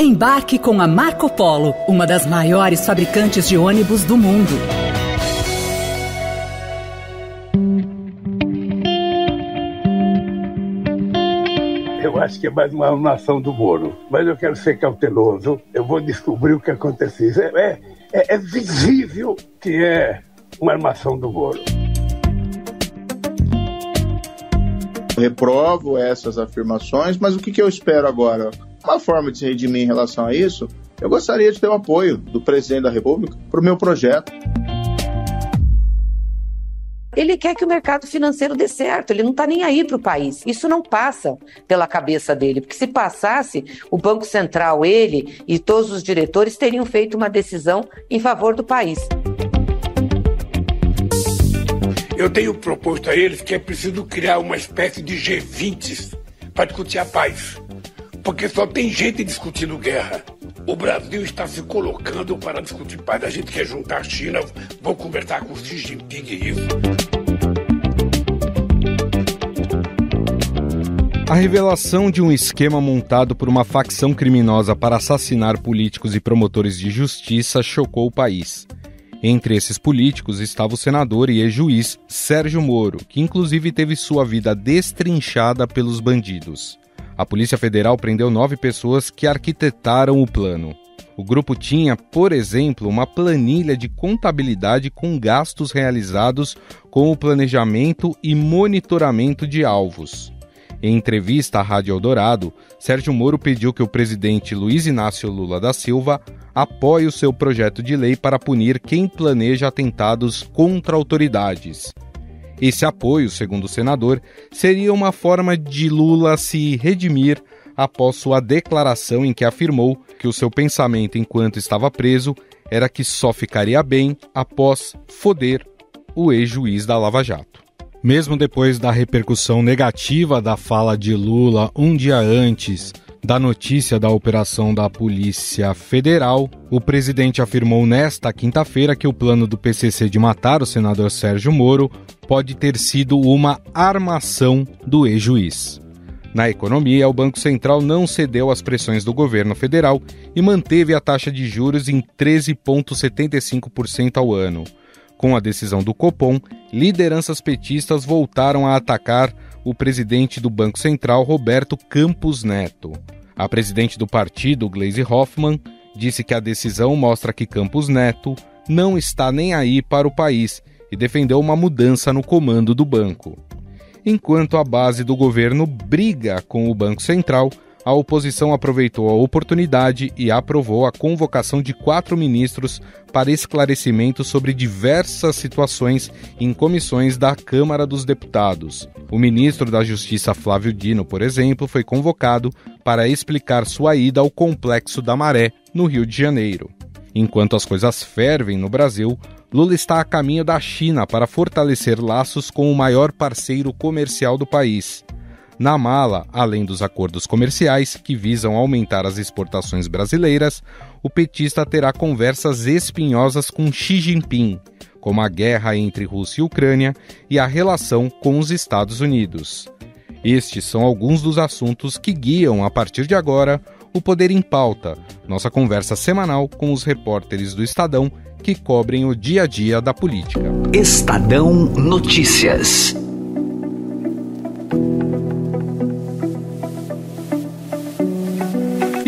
Embarque com a Marco Polo, uma das maiores fabricantes de ônibus do mundo. Eu acho que é mais uma armação do Moro, mas eu quero ser cauteloso. Eu vou descobrir o que aconteceu. É, é, é visível que é uma armação do Moro. reprovo essas afirmações, mas o que, que eu espero agora? Uma forma de se redimir em relação a isso, eu gostaria de ter o apoio do presidente da República para o meu projeto. Ele quer que o mercado financeiro dê certo, ele não está nem aí para o país. Isso não passa pela cabeça dele, porque se passasse, o Banco Central, ele e todos os diretores teriam feito uma decisão em favor do país. Eu tenho proposto a eles que é preciso criar uma espécie de G20 para discutir a paz porque só tem gente discutindo guerra. O Brasil está se colocando para discutir paz. A gente quer juntar a China, vou conversar com Xi Jinping e é isso. A revelação de um esquema montado por uma facção criminosa para assassinar políticos e promotores de justiça chocou o país. Entre esses políticos estava o senador e ex-juiz Sérgio Moro, que inclusive teve sua vida destrinchada pelos bandidos. A Polícia Federal prendeu nove pessoas que arquitetaram o plano. O grupo tinha, por exemplo, uma planilha de contabilidade com gastos realizados com o planejamento e monitoramento de alvos. Em entrevista à Rádio Eldorado, Sérgio Moro pediu que o presidente Luiz Inácio Lula da Silva apoie o seu projeto de lei para punir quem planeja atentados contra autoridades. Esse apoio, segundo o senador, seria uma forma de Lula se redimir após sua declaração em que afirmou que o seu pensamento enquanto estava preso era que só ficaria bem após foder o ex-juiz da Lava Jato. Mesmo depois da repercussão negativa da fala de Lula um dia antes da notícia da operação da Polícia Federal, o presidente afirmou nesta quinta-feira que o plano do PCC de matar o senador Sérgio Moro pode ter sido uma armação do ex-juiz. Na economia, o Banco Central não cedeu às pressões do governo federal e manteve a taxa de juros em 13,75% ao ano. Com a decisão do Copom, lideranças petistas voltaram a atacar o presidente do Banco Central, Roberto Campos Neto. A presidente do partido, Gleisi Hoffmann, disse que a decisão mostra que Campos Neto não está nem aí para o país e defendeu uma mudança no comando do banco. Enquanto a base do governo briga com o Banco Central a oposição aproveitou a oportunidade e aprovou a convocação de quatro ministros para esclarecimento sobre diversas situações em comissões da Câmara dos Deputados. O ministro da Justiça Flávio Dino, por exemplo, foi convocado para explicar sua ida ao Complexo da Maré, no Rio de Janeiro. Enquanto as coisas fervem no Brasil, Lula está a caminho da China para fortalecer laços com o maior parceiro comercial do país. Na mala, além dos acordos comerciais que visam aumentar as exportações brasileiras, o petista terá conversas espinhosas com Xi Jinping, como a guerra entre Rússia e Ucrânia e a relação com os Estados Unidos. Estes são alguns dos assuntos que guiam, a partir de agora, o Poder em Pauta, nossa conversa semanal com os repórteres do Estadão que cobrem o dia a dia da política. Estadão Notícias.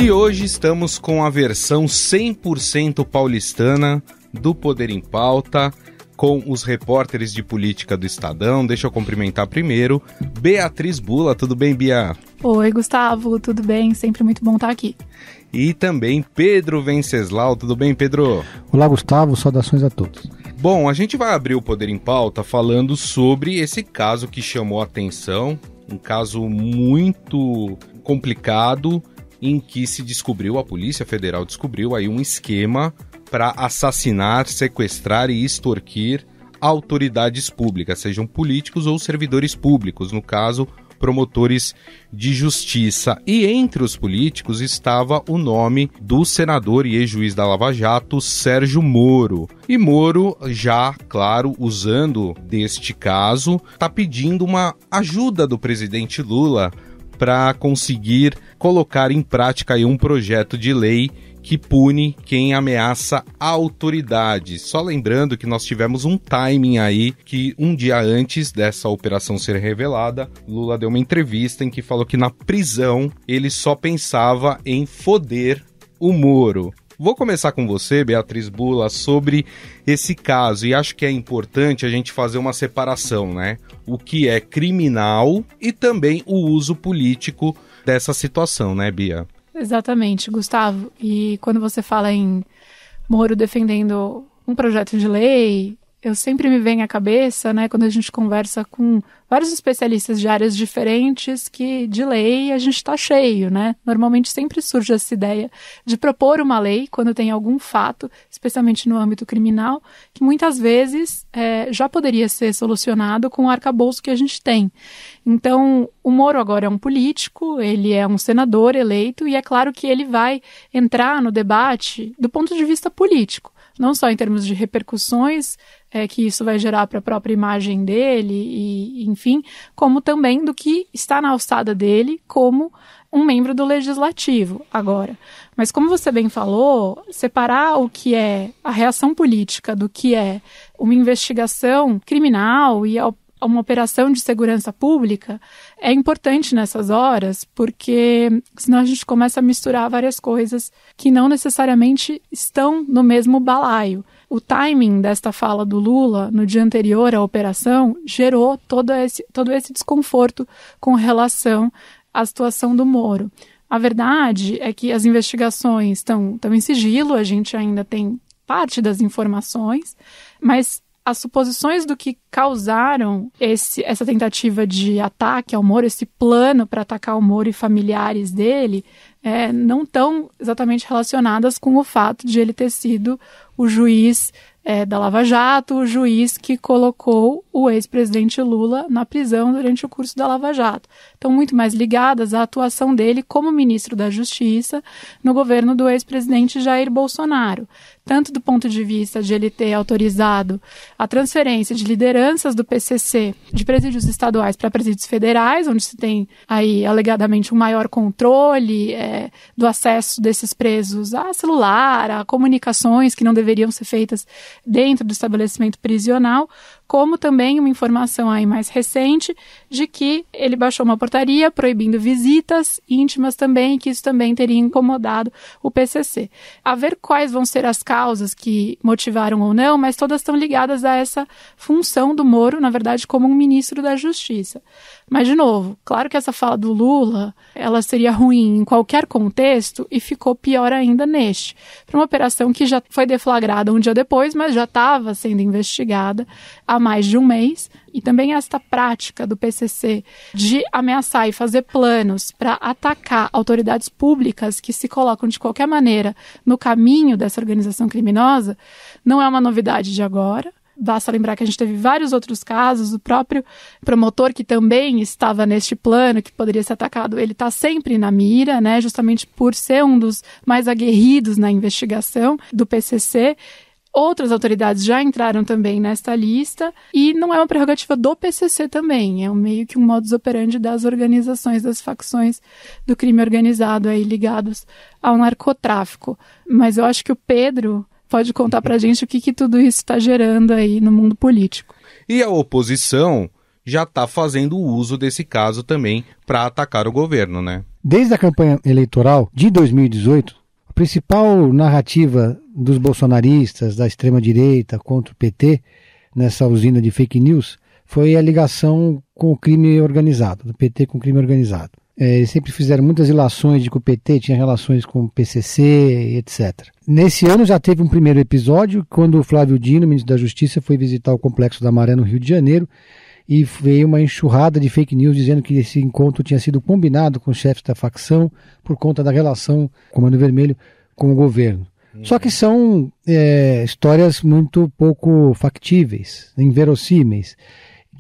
E hoje estamos com a versão 100% paulistana do Poder em Pauta, com os repórteres de política do Estadão. Deixa eu cumprimentar primeiro Beatriz Bula. Tudo bem, Bia? Oi, Gustavo. Tudo bem? Sempre muito bom estar aqui. E também Pedro Venceslau. Tudo bem, Pedro? Olá, Gustavo. Saudações a todos. Bom, a gente vai abrir o Poder em Pauta falando sobre esse caso que chamou a atenção, um caso muito complicado em que se descobriu, a Polícia Federal descobriu aí um esquema para assassinar, sequestrar e extorquir autoridades públicas, sejam políticos ou servidores públicos, no caso, promotores de justiça. E entre os políticos estava o nome do senador e ex-juiz da Lava Jato, Sérgio Moro. E Moro, já, claro, usando deste caso, está pedindo uma ajuda do presidente Lula para conseguir colocar em prática um projeto de lei que pune quem ameaça a autoridade. Só lembrando que nós tivemos um timing aí que um dia antes dessa operação ser revelada, Lula deu uma entrevista em que falou que na prisão ele só pensava em foder o Moro. Vou começar com você, Beatriz Bula, sobre esse caso e acho que é importante a gente fazer uma separação, né? O que é criminal e também o uso político dessa situação, né, Bia? Exatamente, Gustavo. E quando você fala em Moro defendendo um projeto de lei eu sempre me vem à cabeça, né, quando a gente conversa com vários especialistas de áreas diferentes, que de lei a gente está cheio, né? Normalmente sempre surge essa ideia de propor uma lei quando tem algum fato, especialmente no âmbito criminal, que muitas vezes é, já poderia ser solucionado com o arcabouço que a gente tem. Então, o Moro agora é um político, ele é um senador eleito, e é claro que ele vai entrar no debate do ponto de vista político não só em termos de repercussões é, que isso vai gerar para a própria imagem dele, e, enfim, como também do que está na alçada dele como um membro do legislativo agora. Mas como você bem falou, separar o que é a reação política do que é uma investigação criminal e uma operação de segurança pública é importante nessas horas, porque senão a gente começa a misturar várias coisas que não necessariamente estão no mesmo balaio. O timing desta fala do Lula no dia anterior à operação gerou todo esse, todo esse desconforto com relação à situação do Moro. A verdade é que as investigações estão, estão em sigilo, a gente ainda tem parte das informações, mas as suposições do que causaram esse, essa tentativa de ataque ao Moro, esse plano para atacar o Moro e familiares dele, é, não estão exatamente relacionadas com o fato de ele ter sido o juiz é, da Lava Jato, o juiz que colocou o ex-presidente Lula na prisão durante o curso da Lava Jato estão muito mais ligadas à atuação dele como ministro da Justiça no governo do ex-presidente Jair Bolsonaro, tanto do ponto de vista de ele ter autorizado a transferência de lideranças do PCC de presídios estaduais para presídios federais, onde se tem aí alegadamente um maior controle é, do acesso desses presos a celular, a comunicações que não deveriam ser feitas dentro do estabelecimento prisional, como também uma informação aí mais recente de que ele baixou uma portaria proibindo visitas íntimas também, que isso também teria incomodado o PCC. A ver quais vão ser as causas que motivaram ou não, mas todas estão ligadas a essa função do Moro, na verdade, como um ministro da Justiça. Mas, de novo, claro que essa fala do Lula, ela seria ruim em qualquer contexto e ficou pior ainda neste. Para uma operação que já foi deflagrada um dia depois, mas já estava sendo investigada há mais de um mês. E também esta prática do PCC de ameaçar e fazer planos para atacar autoridades públicas que se colocam de qualquer maneira no caminho dessa organização criminosa não é uma novidade de agora Basta lembrar que a gente teve vários outros casos, o próprio promotor que também estava neste plano, que poderia ser atacado, ele está sempre na mira, né, justamente por ser um dos mais aguerridos na investigação do PCC. Outras autoridades já entraram também nesta lista e não é uma prerrogativa do PCC também, é um, meio que um modus operandi das organizações, das facções do crime organizado aí ligados ao narcotráfico. Mas eu acho que o Pedro pode contar para a gente o que, que tudo isso está gerando aí no mundo político. E a oposição já está fazendo uso desse caso também para atacar o governo, né? Desde a campanha eleitoral de 2018, a principal narrativa dos bolsonaristas, da extrema-direita contra o PT, nessa usina de fake news, foi a ligação com o crime organizado, do PT com o crime organizado. É, sempre fizeram muitas relações de que o PT tinha relações com o PCC, etc. Nesse ano já teve um primeiro episódio, quando o Flávio Dino, ministro da Justiça, foi visitar o Complexo da Maré no Rio de Janeiro e veio uma enxurrada de fake news dizendo que esse encontro tinha sido combinado com os chefes da facção por conta da relação Comando Vermelho com o governo. Uhum. Só que são é, histórias muito pouco factíveis, inverossímeis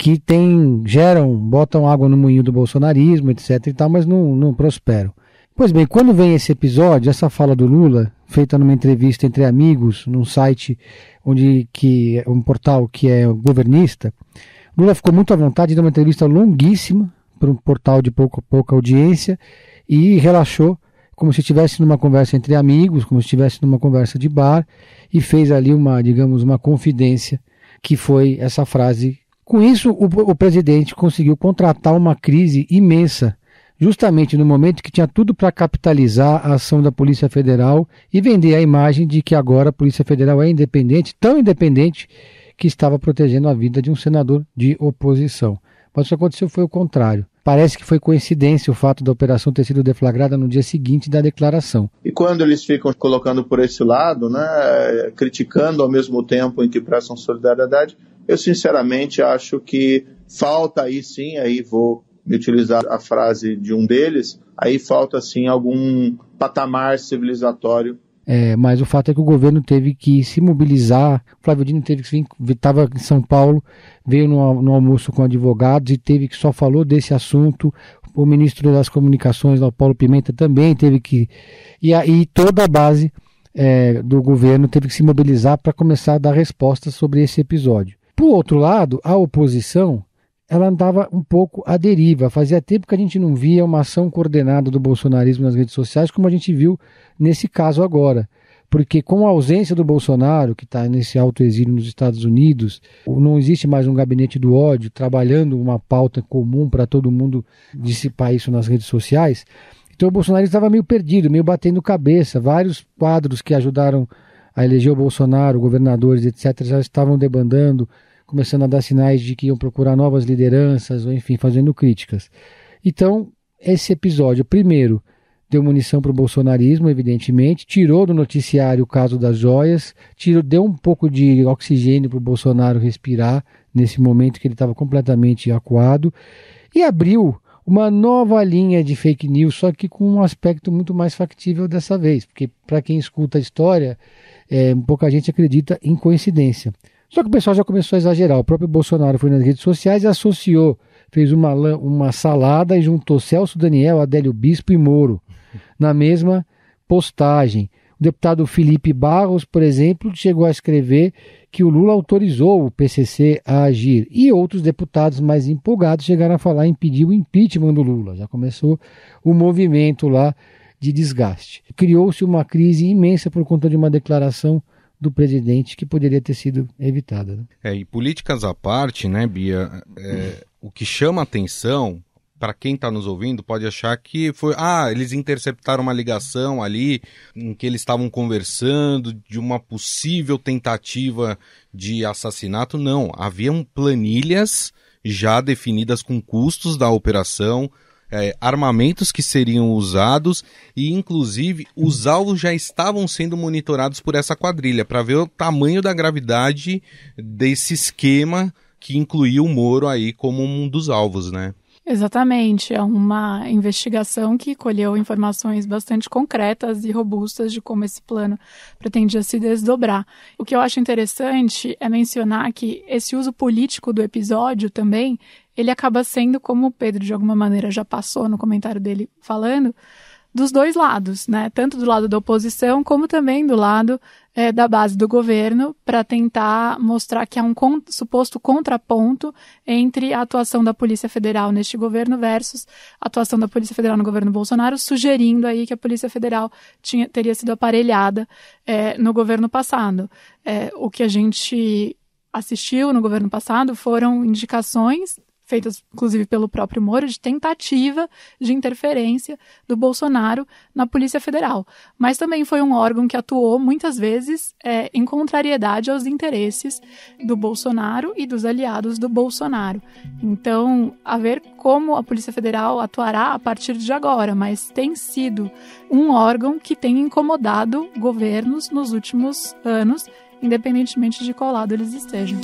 que tem, geram, botam água no moinho do bolsonarismo, etc e tal, mas não, não prosperam. Pois bem, quando vem esse episódio, essa fala do Lula, feita numa entrevista entre amigos, num site onde que um portal que é governista, Lula ficou muito à vontade de uma entrevista longuíssima para um portal de pouca pouca audiência e relaxou como se estivesse numa conversa entre amigos, como se estivesse numa conversa de bar e fez ali uma, digamos, uma confidência que foi essa frase com isso, o, o presidente conseguiu contratar uma crise imensa justamente no momento que tinha tudo para capitalizar a ação da Polícia Federal e vender a imagem de que agora a Polícia Federal é independente, tão independente que estava protegendo a vida de um senador de oposição. Mas o que aconteceu foi o contrário. Parece que foi coincidência o fato da operação ter sido deflagrada no dia seguinte da declaração. E quando eles ficam colocando por esse lado, né, criticando ao mesmo tempo em que prestam solidariedade, eu sinceramente acho que falta aí sim, aí vou utilizar a frase de um deles, aí falta sim algum patamar civilizatório. É, mas o fato é que o governo teve que se mobilizar. O Flávio Dino teve que vir, estava em São Paulo, veio no, no almoço com advogados e teve que só falou desse assunto o ministro das Comunicações, Paulo Pimenta, também teve que. E aí toda a base é, do governo teve que se mobilizar para começar a dar respostas sobre esse episódio. Por outro lado, a oposição ela andava um pouco à deriva. Fazia tempo que a gente não via uma ação coordenada do bolsonarismo nas redes sociais, como a gente viu nesse caso agora. Porque, com a ausência do Bolsonaro, que está nesse alto exílio nos Estados Unidos, não existe mais um gabinete do ódio trabalhando uma pauta comum para todo mundo dissipar isso nas redes sociais. Então, o Bolsonaro estava meio perdido, meio batendo cabeça. Vários quadros que ajudaram a eleger o Bolsonaro, governadores, etc., já estavam debandando começando a dar sinais de que iam procurar novas lideranças, ou enfim, fazendo críticas. Então, esse episódio, primeiro, deu munição para o bolsonarismo, evidentemente, tirou do noticiário o caso das joias, tirou, deu um pouco de oxigênio para o Bolsonaro respirar nesse momento que ele estava completamente acuado, e abriu uma nova linha de fake news, só que com um aspecto muito mais factível dessa vez, porque para quem escuta a história, é, pouca gente acredita em coincidência. Só que o pessoal já começou a exagerar. O próprio Bolsonaro foi nas redes sociais e associou, fez uma, uma salada e juntou Celso Daniel, Adélio Bispo e Moro na mesma postagem. O deputado Felipe Barros, por exemplo, chegou a escrever que o Lula autorizou o PCC a agir. E outros deputados mais empolgados chegaram a falar em pedir o impeachment do Lula. Já começou o movimento lá de desgaste. Criou-se uma crise imensa por conta de uma declaração do presidente que poderia ter sido evitada. Né? É, e políticas à parte, né, Bia? É, o que chama atenção para quem está nos ouvindo, pode achar que foi. Ah, eles interceptaram uma ligação ali em que eles estavam conversando de uma possível tentativa de assassinato. Não, haviam planilhas já definidas com custos da operação, é, armamentos que seriam usados e, inclusive, os alvos já estavam sendo monitorados por essa quadrilha para ver o tamanho da gravidade desse esquema que incluía o Moro aí como um dos alvos, né? Exatamente, é uma investigação que colheu informações bastante concretas e robustas de como esse plano pretendia se desdobrar. O que eu acho interessante é mencionar que esse uso político do episódio também ele acaba sendo, como o Pedro de alguma maneira já passou no comentário dele falando, dos dois lados, né? Tanto do lado da oposição como também do lado é, da base do governo, para tentar mostrar que há um suposto contraponto entre a atuação da Polícia Federal neste governo versus a atuação da Polícia Federal no governo Bolsonaro, sugerindo aí que a Polícia Federal tinha, teria sido aparelhada é, no governo passado. É, o que a gente assistiu no governo passado foram indicações feitas inclusive pelo próprio Moro, de tentativa de interferência do Bolsonaro na Polícia Federal. Mas também foi um órgão que atuou muitas vezes é, em contrariedade aos interesses do Bolsonaro e dos aliados do Bolsonaro. Então, a ver como a Polícia Federal atuará a partir de agora, mas tem sido um órgão que tem incomodado governos nos últimos anos, independentemente de qual lado eles estejam.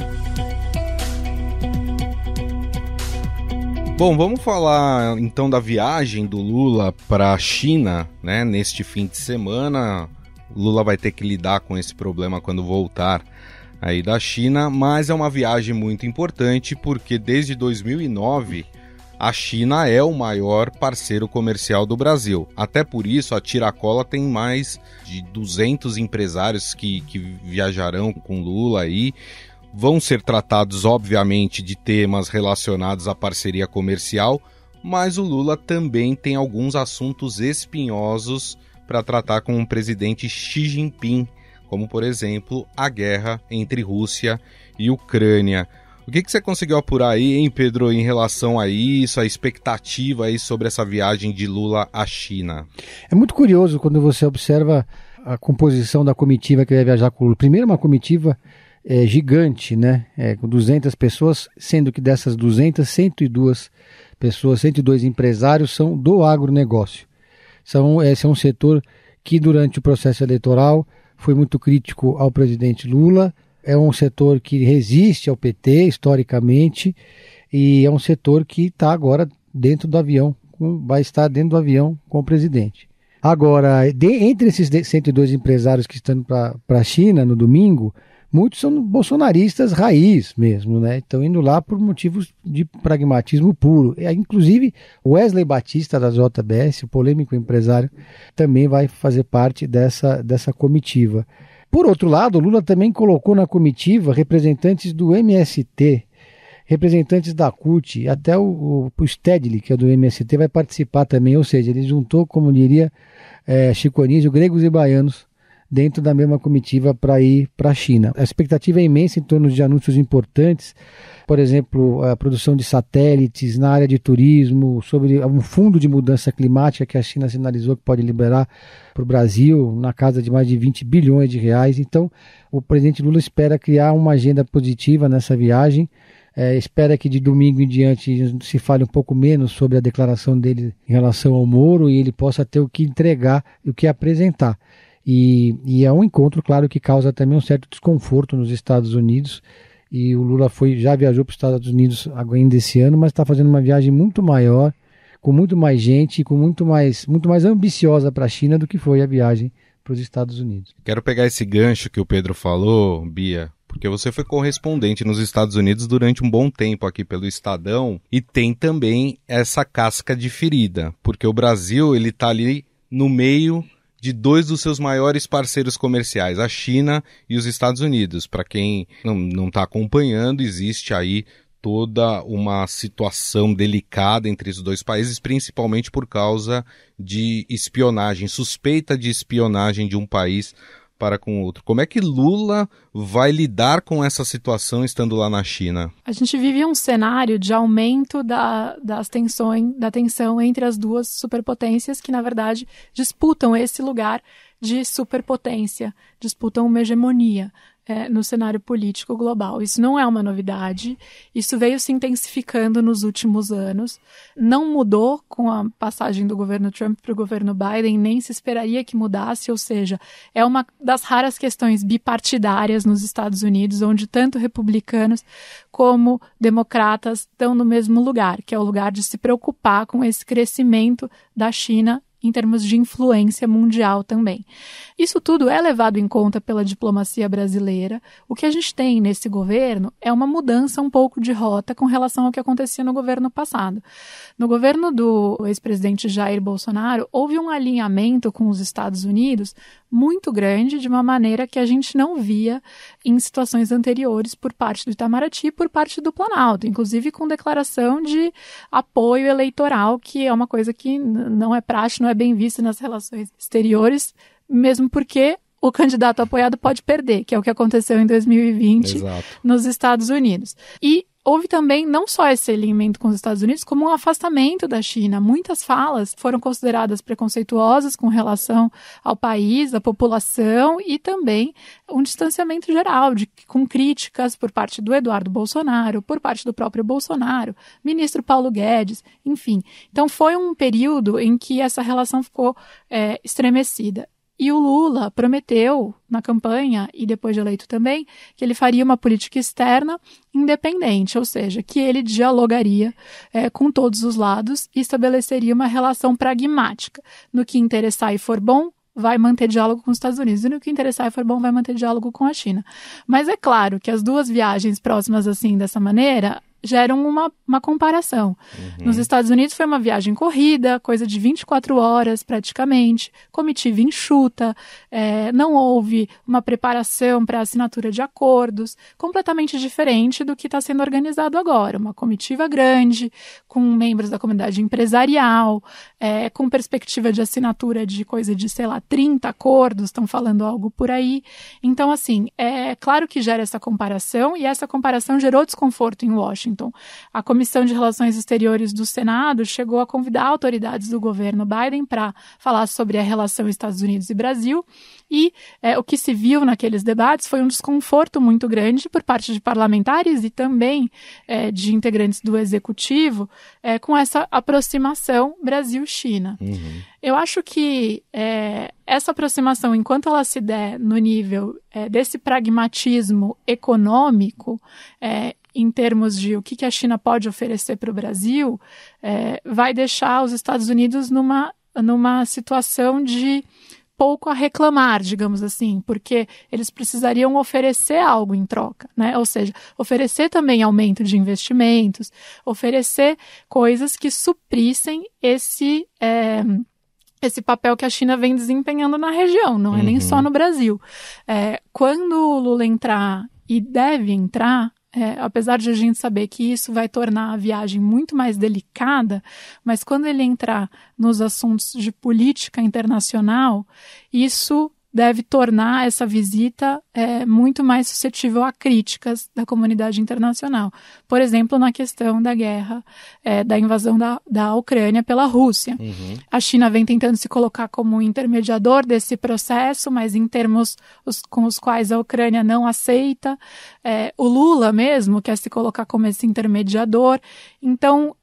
Bom, vamos falar então da viagem do Lula para a China, né? Neste fim de semana, Lula vai ter que lidar com esse problema quando voltar aí da China, mas é uma viagem muito importante porque desde 2009 a China é o maior parceiro comercial do Brasil. Até por isso, a Tiracola tem mais de 200 empresários que, que viajarão com Lula aí. Vão ser tratados, obviamente, de temas relacionados à parceria comercial, mas o Lula também tem alguns assuntos espinhosos para tratar com o presidente Xi Jinping, como, por exemplo, a guerra entre Rússia e Ucrânia. O que, que você conseguiu apurar aí, hein, Pedro, em relação a isso, a expectativa aí sobre essa viagem de Lula à China? É muito curioso quando você observa a composição da comitiva que vai viajar com o Lula. Primeiro, uma comitiva é, gigante, né? É, com 200 pessoas, sendo que dessas 200, 102 pessoas, 102 empresários são do agronegócio. São, é, esse é um setor que, durante o processo eleitoral, foi muito crítico ao presidente Lula. É um setor que resiste ao PT historicamente e é um setor que está agora dentro do avião, vai estar dentro do avião com o presidente. Agora, de, entre esses 102 empresários que estão para a China no domingo, muitos são bolsonaristas raiz mesmo, né? Estão indo lá por motivos de pragmatismo puro. E, é, inclusive, Wesley Batista da JBS, o polêmico empresário, também vai fazer parte dessa, dessa comitiva. Por outro lado, Lula também colocou na comitiva representantes do MST, representantes da CUT, até o, o Stedley, que é do MST, vai participar também, ou seja, ele juntou, como diria é, Chico Anísio, gregos e baianos dentro da mesma comitiva para ir para a China. A expectativa é imensa em torno de anúncios importantes, por exemplo, a produção de satélites na área de turismo, sobre um fundo de mudança climática que a China sinalizou que pode liberar para o Brasil, na casa de mais de 20 bilhões de reais. Então, o presidente Lula espera criar uma agenda positiva nessa viagem. É, espera que de domingo em diante se fale um pouco menos sobre a declaração dele em relação ao Moro e ele possa ter o que entregar e o que apresentar. E, e é um encontro, claro, que causa também um certo desconforto nos Estados Unidos. E o Lula foi, já viajou para os Estados Unidos ainda esse ano, mas está fazendo uma viagem muito maior, com muito mais gente, e com muito mais, muito mais ambiciosa para a China do que foi a viagem para os Estados Unidos. Quero pegar esse gancho que o Pedro falou, Bia, porque você foi correspondente nos Estados Unidos durante um bom tempo aqui pelo Estadão e tem também essa casca de ferida, porque o Brasil ele está ali no meio de dois dos seus maiores parceiros comerciais, a China e os Estados Unidos. Para quem não está acompanhando, existe aí toda uma situação delicada entre os dois países, principalmente por causa de espionagem, suspeita de espionagem de um país para com o outro. Como é que Lula vai lidar com essa situação estando lá na China? A gente vive um cenário de aumento da, das tensões, da tensão entre as duas superpotências que, na verdade, disputam esse lugar de superpotência, disputam uma hegemonia é, no cenário político global. Isso não é uma novidade, isso veio se intensificando nos últimos anos. Não mudou com a passagem do governo Trump para o governo Biden, nem se esperaria que mudasse, ou seja, é uma das raras questões bipartidárias nos Estados Unidos, onde tanto republicanos como democratas estão no mesmo lugar, que é o lugar de se preocupar com esse crescimento da China em termos de influência mundial também. Isso tudo é levado em conta pela diplomacia brasileira. O que a gente tem nesse governo é uma mudança um pouco de rota com relação ao que acontecia no governo passado. No governo do ex-presidente Jair Bolsonaro, houve um alinhamento com os Estados Unidos muito grande, de uma maneira que a gente não via em situações anteriores por parte do Itamaraty e por parte do Planalto, inclusive com declaração de apoio eleitoral, que é uma coisa que não é praxe, não é bem vista nas relações exteriores, mesmo porque o candidato apoiado pode perder, que é o que aconteceu em 2020 Exato. nos Estados Unidos. E houve também não só esse alinhamento com os Estados Unidos, como um afastamento da China. Muitas falas foram consideradas preconceituosas com relação ao país, à população e também um distanciamento geral, de, com críticas por parte do Eduardo Bolsonaro, por parte do próprio Bolsonaro, ministro Paulo Guedes, enfim. Então foi um período em que essa relação ficou é, estremecida. E o Lula prometeu na campanha e depois de eleito também que ele faria uma política externa independente, ou seja, que ele dialogaria é, com todos os lados e estabeleceria uma relação pragmática. No que interessar e for bom, vai manter diálogo com os Estados Unidos e no que interessar e for bom vai manter diálogo com a China. Mas é claro que as duas viagens próximas assim dessa maneira geram uma, uma comparação. Uhum. Nos Estados Unidos foi uma viagem corrida, coisa de 24 horas praticamente, comitiva enxuta, é, não houve uma preparação para assinatura de acordos, completamente diferente do que está sendo organizado agora. Uma comitiva grande, com membros da comunidade empresarial, é, com perspectiva de assinatura de coisa de, sei lá, 30 acordos, estão falando algo por aí. Então, assim, é claro que gera essa comparação e essa comparação gerou desconforto em Washington. Washington. A Comissão de Relações Exteriores do Senado chegou a convidar autoridades do governo Biden para falar sobre a relação Estados Unidos e Brasil, e é, o que se viu naqueles debates foi um desconforto muito grande por parte de parlamentares e também é, de integrantes do executivo é, com essa aproximação Brasil-China. Uhum. Eu acho que é, essa aproximação, enquanto ela se der no nível é, desse pragmatismo econômico, é, em termos de o que, a China pode oferecer para o Brasil, é, vai deixar os Estados Unidos numa, numa situação de pouco a reclamar, digamos assim, porque eles precisariam oferecer algo em troca, né? Ou seja, oferecer também aumento de investimentos, oferecer coisas que suprissem esse é, esse papel que a China vem desempenhando na região, não é nem só uhum. no Brasil. É, quando o Lula entrar e deve entrar, é, apesar de a gente saber que isso vai tornar a viagem muito mais delicada, mas quando ele entrar nos assuntos de política internacional, isso deve tornar essa visita é, muito mais suscetível a críticas da comunidade internacional. Por exemplo, na questão da guerra, é, da invasão da, da Ucrânia pela Rússia. Uhum. A China vem tentando se colocar como intermediador desse processo, mas em termos os, com os quais a Ucrânia não aceita. É, o Lula mesmo quer se colocar como esse intermediador. Então,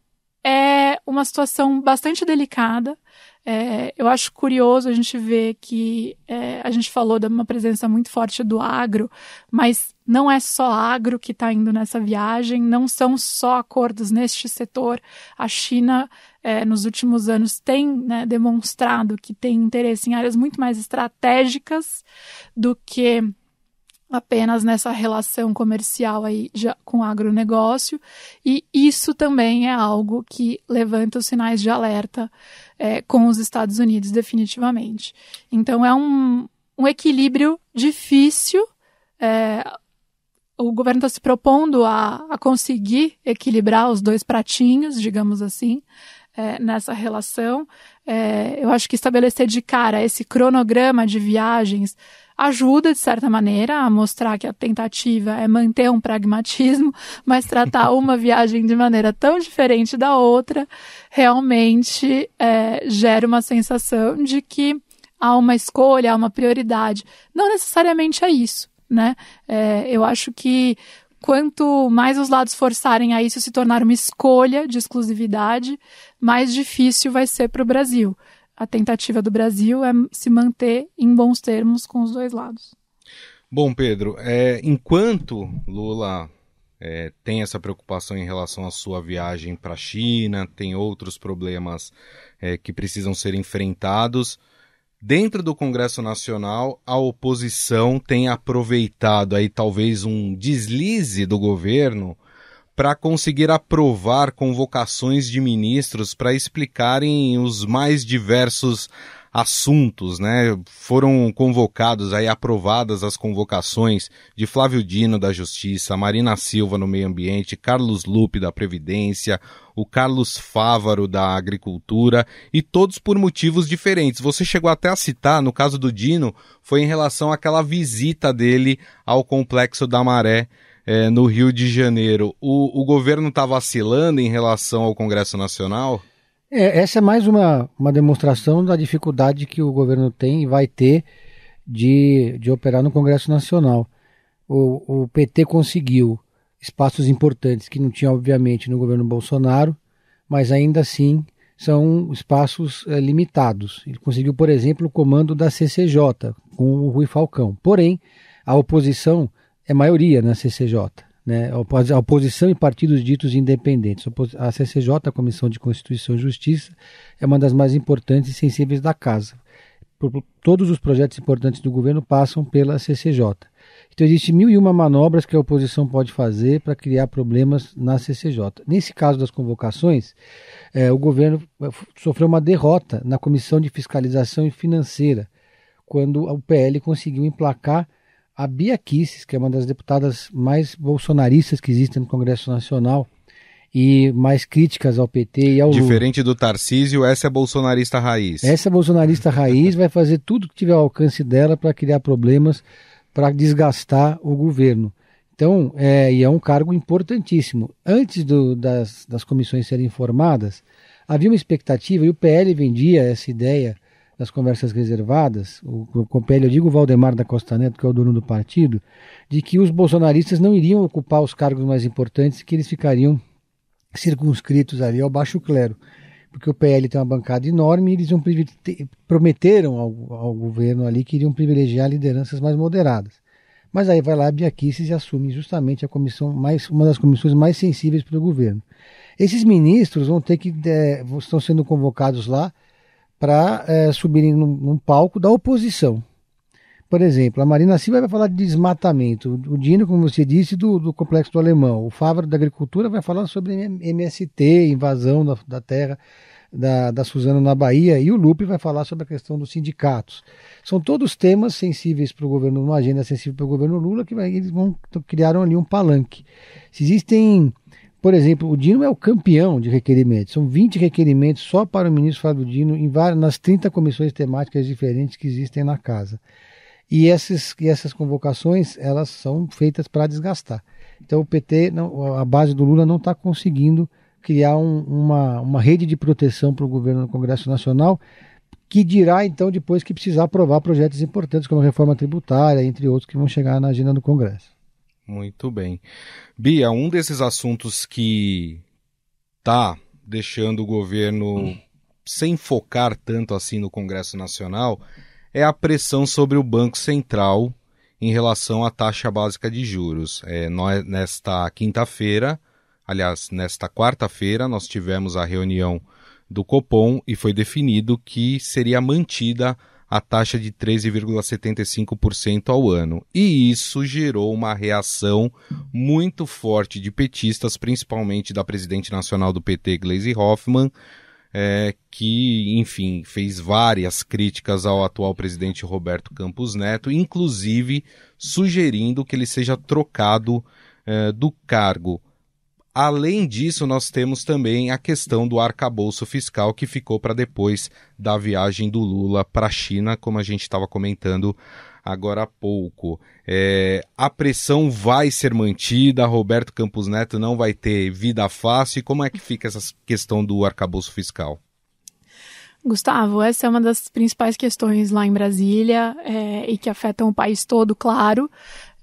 é uma situação bastante delicada é, eu acho curioso a gente ver que é, a gente falou de uma presença muito forte do agro, mas não é só agro que está indo nessa viagem, não são só acordos neste setor. A China, é, nos últimos anos, tem né, demonstrado que tem interesse em áreas muito mais estratégicas do que apenas nessa relação comercial aí já com o agronegócio, e isso também é algo que levanta os sinais de alerta é, com os Estados Unidos, definitivamente. Então é um, um equilíbrio difícil. É, o governo está se propondo a, a conseguir equilibrar os dois pratinhos, digamos assim, é, nessa relação. É, eu acho que estabelecer de cara esse cronograma de viagens ajuda, de certa maneira, a mostrar que a tentativa é manter um pragmatismo, mas tratar uma viagem de maneira tão diferente da outra realmente é, gera uma sensação de que há uma escolha, há uma prioridade. Não necessariamente é isso, né? É, eu acho que quanto mais os lados forçarem a isso se tornar uma escolha de exclusividade, mais difícil vai ser para o Brasil a tentativa do Brasil é se manter em bons termos com os dois lados. Bom, Pedro, é, enquanto Lula é, tem essa preocupação em relação à sua viagem para a China, tem outros problemas é, que precisam ser enfrentados. Dentro do Congresso Nacional, a oposição tem aproveitado aí talvez um deslize do governo para conseguir aprovar convocações de ministros para explicarem os mais diversos assuntos, né? Foram convocados aí aprovadas as convocações de Flávio Dino da Justiça, Marina Silva no Meio Ambiente, Carlos Lupe da Previdência, o Carlos Fávaro da Agricultura e todos por motivos diferentes. Você chegou até a citar, no caso do Dino, foi em relação àquela visita dele ao complexo da Maré é, no Rio de Janeiro, o, o governo está vacilando em relação ao Congresso Nacional? É, essa é mais uma, uma demonstração da dificuldade que o governo tem e vai ter de, de operar no Congresso Nacional. O, o PT conseguiu espaços importantes que não tinha, obviamente, no governo Bolsonaro, mas ainda assim são espaços é, limitados. Ele conseguiu, por exemplo, o comando da CCJ com o Rui Falcão. Porém, a oposição é maioria na CCJ, né? a oposição e partidos ditos independentes. A CCJ, a Comissão de Constituição e Justiça, é uma das mais importantes e sensíveis da Casa. Todos os projetos importantes do governo passam pela CCJ. Então, existem mil e uma manobras que a oposição pode fazer para criar problemas na CCJ. Nesse caso das convocações, é, o governo é, sofreu uma derrota na Comissão de Fiscalização e Financeira, quando o PL conseguiu emplacar a Bia Kisses, que é uma das deputadas mais bolsonaristas que existem no Congresso Nacional e mais críticas ao PT e ao Diferente Lula. do Tarcísio, essa é bolsonarista raiz. Essa é bolsonarista raiz vai fazer tudo que tiver ao alcance dela para criar problemas, para desgastar o governo. Então, é, e é um cargo importantíssimo. Antes do, das, das comissões serem formadas, havia uma expectativa, e o PL vendia essa ideia, das conversas reservadas, o compelho eu digo o Valdemar da Costa Neto, que é o dono do partido, de que os bolsonaristas não iriam ocupar os cargos mais importantes, que eles ficariam circunscritos ali ao baixo clero, porque o PL tem uma bancada enorme e eles prometeram ao, ao, governo ali que iriam privilegiar lideranças mais moderadas. Mas aí vai lá a Biaquices e assume justamente a comissão mais, uma das comissões mais sensíveis para o governo. Esses ministros vão ter que é, estão sendo convocados lá para é, subirem num, num, palco da oposição. Por exemplo, a Marina Silva vai falar de desmatamento, o Dino, como você disse, do, do complexo do alemão, o Fávaro da Agricultura vai falar sobre MST, invasão da, da terra da, da Suzana na Bahia, e o Lupe vai falar sobre a questão dos sindicatos. São todos temas sensíveis para o governo, uma agenda sensível para o governo Lula, que vai, eles vão, criaram ali um palanque. Se existem por exemplo, o Dino é o campeão de requerimentos. São 20 requerimentos só para o ministro Fábio Dino em várias, nas 30 comissões temáticas diferentes que existem na casa. E essas, e essas convocações, elas são feitas para desgastar. Então o PT, não, a base do Lula não está conseguindo criar um, uma, uma rede de proteção para o governo no Congresso Nacional, que dirá então depois que precisar aprovar projetos importantes como a reforma tributária, entre outros que vão chegar na agenda do Congresso. Muito bem. Bia, um desses assuntos que tá deixando o governo hum. sem focar tanto assim no Congresso Nacional é a pressão sobre o Banco Central em relação à taxa básica de juros. É, nós, nesta quinta-feira, aliás, nesta quarta-feira, nós tivemos a reunião do Copom e foi definido que seria mantida a a taxa de 13,75% ao ano. E isso gerou uma reação muito forte de petistas, principalmente da presidente nacional do PT, Gleisi Hoffmann, é, que, enfim, fez várias críticas ao atual presidente Roberto Campos Neto, inclusive sugerindo que ele seja trocado é, do cargo. Além disso, nós temos também a questão do arcabouço fiscal que ficou para depois da viagem do Lula para a China, como a gente estava comentando agora há pouco. É, a pressão vai ser mantida, Roberto Campos Neto não vai ter vida fácil. como é que fica essa questão do arcabouço fiscal? Gustavo, essa é uma das principais questões lá em Brasília é, e que afetam o país todo, claro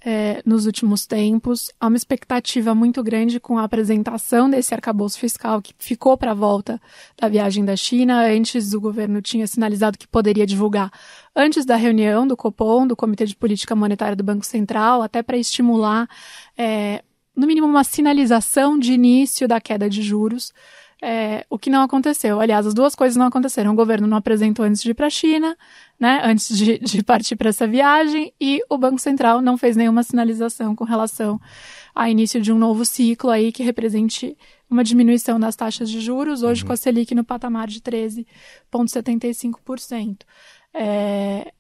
é, nos últimos tempos. Há uma expectativa muito grande com a apresentação desse arcabouço fiscal que ficou para a volta da viagem da China. Antes, o governo tinha sinalizado que poderia divulgar antes da reunião do Copom, do Comitê de Política Monetária do Banco Central, até para estimular, é, no mínimo, uma sinalização de início da queda de juros. É, o que não aconteceu. Aliás, as duas coisas não aconteceram. O governo não apresentou antes de ir para a China, né, antes de, de partir para essa viagem, e o Banco Central não fez nenhuma sinalização com relação ao início de um novo ciclo aí que represente uma diminuição das taxas de juros, hoje uhum. com a Selic no patamar de 13,75%. É,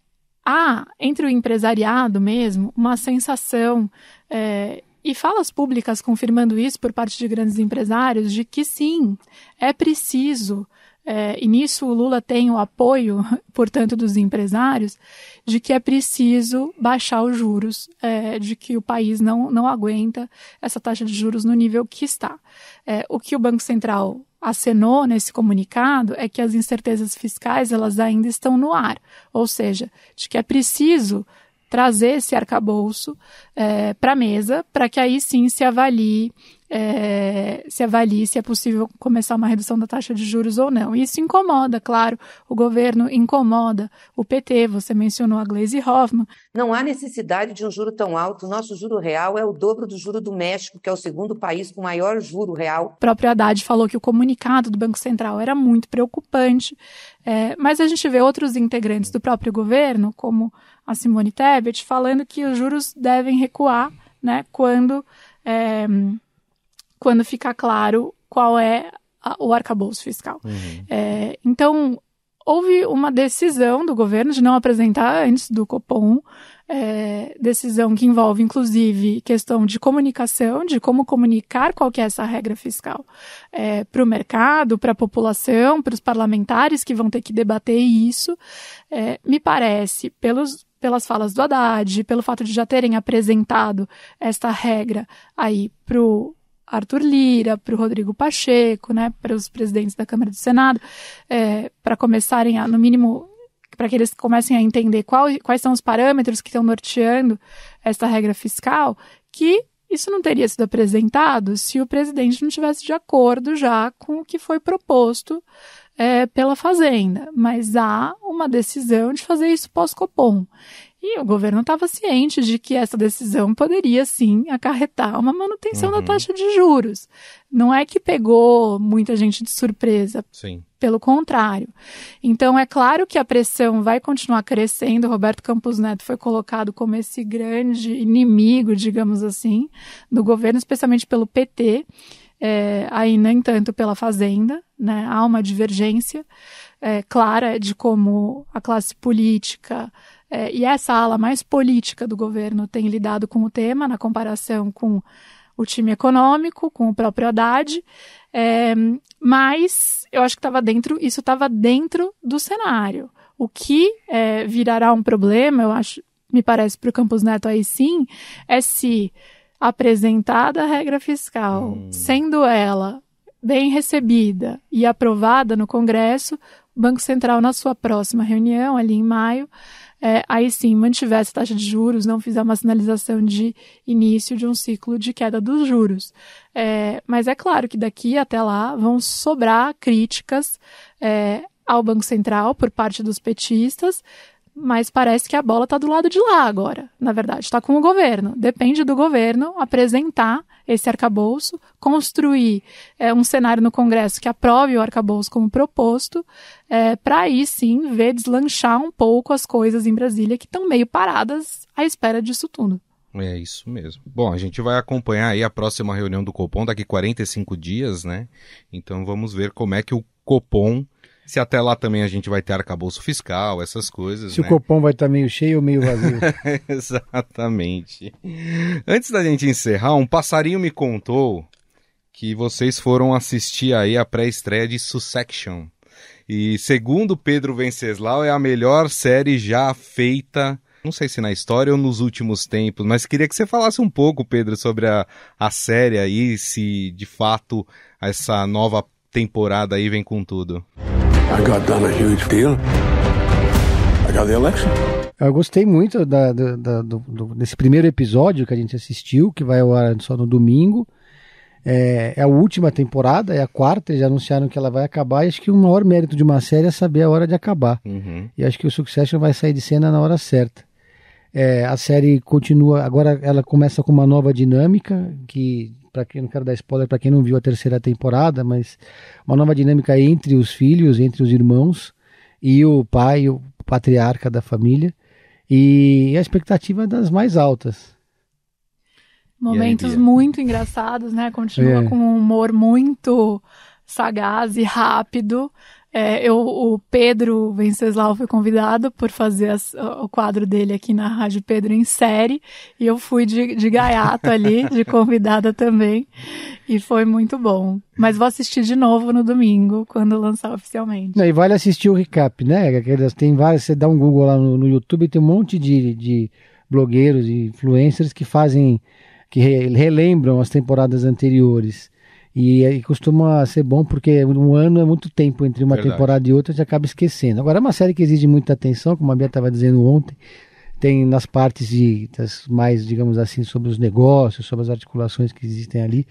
há, entre o empresariado mesmo, uma sensação é, e falas públicas confirmando isso por parte de grandes empresários de que sim, é preciso é, e nisso o Lula tem o apoio, portanto, dos empresários, de que é preciso baixar os juros, é, de que o país não, não aguenta essa taxa de juros no nível que está. É, o que o Banco Central acenou nesse comunicado é que as incertezas fiscais elas ainda estão no ar, ou seja, de que é preciso trazer esse arcabouço é, para a mesa, para que aí sim se avalie, é, se avalie se é possível começar uma redução da taxa de juros ou não. isso incomoda, claro, o governo incomoda o PT, você mencionou a Glaze Hoffman. Não há necessidade de um juro tão alto, o nosso juro real é o dobro do juro do México, que é o segundo país com maior juro real. O próprio Haddad falou que o comunicado do Banco Central era muito preocupante, é, mas a gente vê outros integrantes do próprio governo, como a Simone Tebet, falando que os juros devem recuar né, quando, é, quando ficar claro qual é a, o arcabouço fiscal. Uhum. É, então, houve uma decisão do governo de não apresentar antes do Copom, é, decisão que envolve, inclusive, questão de comunicação, de como comunicar qual que é essa regra fiscal é, para o mercado, para a população, para os parlamentares que vão ter que debater isso. É, me parece, pelos, pelas falas do Haddad, pelo fato de já terem apresentado esta regra aí para o Arthur Lira, para o Rodrigo Pacheco, né, para os presidentes da Câmara e do Senado, é, para começarem a, no mínimo, para que eles comecem a entender qual, quais são os parâmetros que estão norteando esta regra fiscal, que isso não teria sido apresentado se o presidente não tivesse de acordo já com o que foi proposto é, pela Fazenda, mas há uma decisão de fazer isso pós-Copom. E o governo estava ciente de que essa decisão poderia sim acarretar uma manutenção uhum. da taxa de juros. Não é que pegou muita gente de surpresa. Sim. Pelo contrário. Então, é claro que a pressão vai continuar crescendo. Roberto Campos Neto foi colocado como esse grande inimigo, digamos assim, do governo, especialmente pelo PT é, aí nem tanto pela Fazenda, né? Há uma divergência é, clara de como a classe política é, e essa ala mais política do governo tem lidado com o tema, na comparação com o time econômico, com o próprio Haddad, é, mas eu acho que estava dentro, isso estava dentro do cenário. O que é, virará um problema, eu acho, me parece para o Campos Neto aí sim, é se apresentada a regra fiscal, hum. sendo ela bem recebida e aprovada no Congresso, o Banco Central, na sua próxima reunião, ali em maio, é, aí sim mantivesse a taxa de juros, não fizer uma sinalização de início de um ciclo de queda dos juros. É, mas é claro que daqui até lá vão sobrar críticas é, ao Banco Central por parte dos petistas, mas parece que a bola está do lado de lá agora, na verdade, está com o governo. Depende do governo apresentar esse arcabouço, construir é, um cenário no Congresso que aprove o arcabouço como proposto, é, para aí sim ver deslanchar um pouco as coisas em Brasília que estão meio paradas à espera disso tudo. É isso mesmo. Bom, a gente vai acompanhar aí a próxima reunião do Copom daqui 45 dias, né? Então vamos ver como é que o Copom se até lá também a gente vai ter arcabouço fiscal, essas coisas. Se né? o copão vai estar tá meio cheio ou meio vazio. Exatamente. Antes da gente encerrar, um passarinho me contou que vocês foram assistir aí a pré-estreia de Sussection. E segundo Pedro Venceslau, é a melhor série já feita não sei se na história ou nos últimos tempos, mas queria que você falasse um pouco, Pedro, sobre a, a série aí, se de fato essa nova temporada aí vem com tudo. I got done a huge deal. I got the election. Eu gostei muito da, da, da, do, desse primeiro episódio que a gente assistiu, que vai ao ar só no domingo. É, é, a última temporada, é a quarta, já anunciaram que ela vai acabar. E acho que o maior mérito de uma série é saber a hora de acabar. Uhum. E acho que o Succession vai sair de cena na hora certa. É, a série continua, agora ela começa com uma nova dinâmica que para quem não quero dar spoiler para quem não viu a terceira temporada, mas uma nova dinâmica entre os filhos, entre os irmãos e o pai, o patriarca da família, e a expectativa é das mais altas. Momentos aí, muito engraçados, né? Continua é. com um humor muito sagaz e rápido. É, eu, o Pedro Venceslau foi convidado por fazer as, o quadro dele aqui na Rádio Pedro em série, e eu fui de, de gaiato ali, de convidada também, e foi muito bom. Mas vou assistir de novo no domingo, quando lançar oficialmente. e vale assistir o recap, né? tem várias, você dá um Google lá no, no YouTube, tem um monte de, de blogueiros e influencers que fazem, que relembram as temporadas anteriores. E, e, costuma ser bom porque um ano é muito tempo entre uma Verdade. temporada e outra, a gente acaba esquecendo. Agora é uma série que exige muita atenção, como a Bia estava dizendo ontem, tem nas partes de, das mais, digamos assim, sobre os negócios, sobre as articulações que existem ali.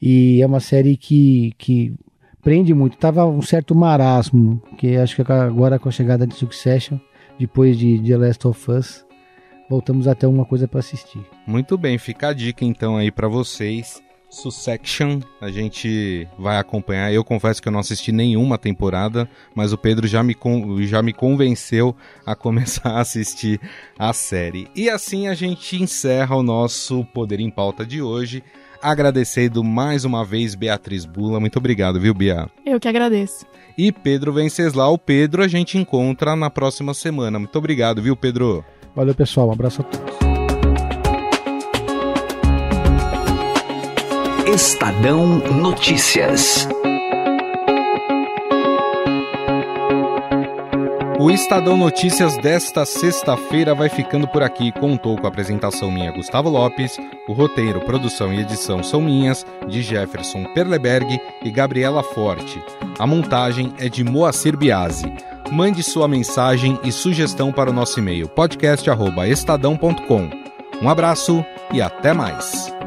E é uma série que, que prende muito. Tava um certo marasmo, que acho que agora com a chegada de Succession, depois de, The Last of Us, voltamos até uma coisa para assistir. Muito bem, fica a dica então aí para vocês. Sussection. A gente vai acompanhar. Eu confesso que eu não assisti nenhuma temporada, mas o Pedro já me, já me convenceu a começar a assistir a série. E assim a gente encerra o nosso Poder em Pauta de hoje. Agradecendo mais uma vez Beatriz Bula. Muito obrigado, viu, Bia? Eu que agradeço. E Pedro Venceslau. Pedro a gente encontra na próxima semana. Muito obrigado, viu, Pedro? Valeu, pessoal. Um abraço a todos. Estadão Notícias. O Estadão Notícias desta sexta-feira vai ficando por aqui. Contou com a apresentação minha, Gustavo Lopes. O roteiro, produção e edição são minhas, de Jefferson Perleberg e Gabriela Forte. A montagem é de Moacir Biasi. Mande sua mensagem e sugestão para o nosso e-mail podcast@estadão.com. Um abraço e até mais.